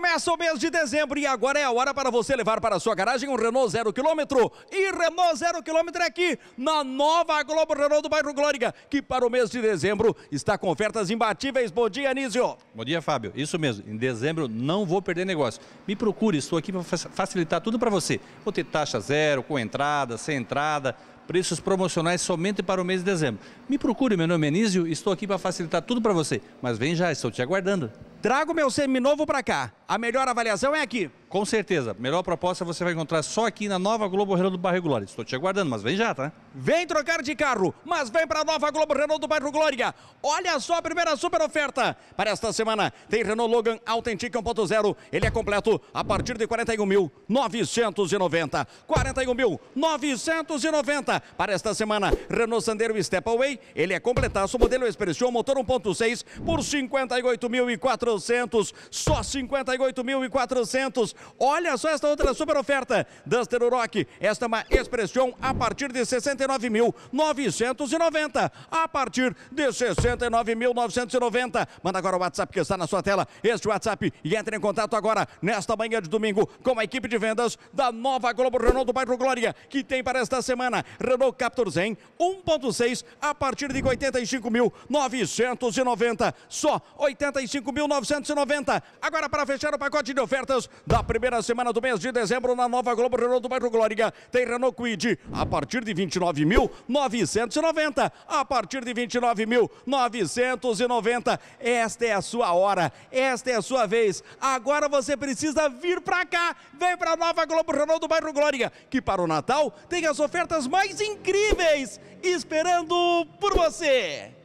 Começa o mês de dezembro e agora é a hora para você levar para a sua garagem um Renault zero quilômetro. E Renault zero quilômetro é aqui, na nova Globo Renault do bairro Glória, que para o mês de dezembro está com ofertas imbatíveis. Bom dia, Anísio. Bom dia, Fábio. Isso mesmo, em dezembro não vou perder negócio. Me procure, estou aqui para facilitar tudo para você. Vou ter taxa zero, com entrada, sem entrada, preços promocionais somente para o mês de dezembro. Me procure, meu nome é Anísio, estou aqui para facilitar tudo para você. Mas vem já, estou te aguardando. Trago meu seminovo para cá. A melhor avaliação é aqui. Com certeza. Melhor proposta você vai encontrar só aqui na Nova Globo Renault do Bairro Glória. Estou te aguardando, mas vem já, tá? Vem trocar de carro, mas vem para a Nova Globo Renault do Bairro Glória. Olha só a primeira super oferta para esta semana. Tem Renault Logan Authentic 1.0. Ele é completo a partir de 41.990. 41.990 para esta semana. Renault Sandero Stepaway. Ele é completaço, modelo Expression, motor 1.6 por 58.400. Só 58.400. Olha só esta outra super oferta. Duster Rock, esta é uma expressão a partir de 69.990. A partir de 69.990. Manda agora o WhatsApp que está na sua tela. Este WhatsApp e entre em contato agora, nesta manhã de domingo, com a equipe de vendas da nova Globo Renault do Bairro Glória, que tem para esta semana Renault Captur Zen 1.6 a partir de 85.990. Só 85.990. Agora para fechar o pacote de ofertas da primeira semana do mês de dezembro na nova Globo Renault do bairro Glória. Tem Renault Quid a partir de 29.990. A partir de 29.990. Esta é a sua hora. Esta é a sua vez. Agora você precisa vir para cá. Vem para a nova Globo Renault do bairro Glória, que para o Natal tem as ofertas mais incríveis esperando por você.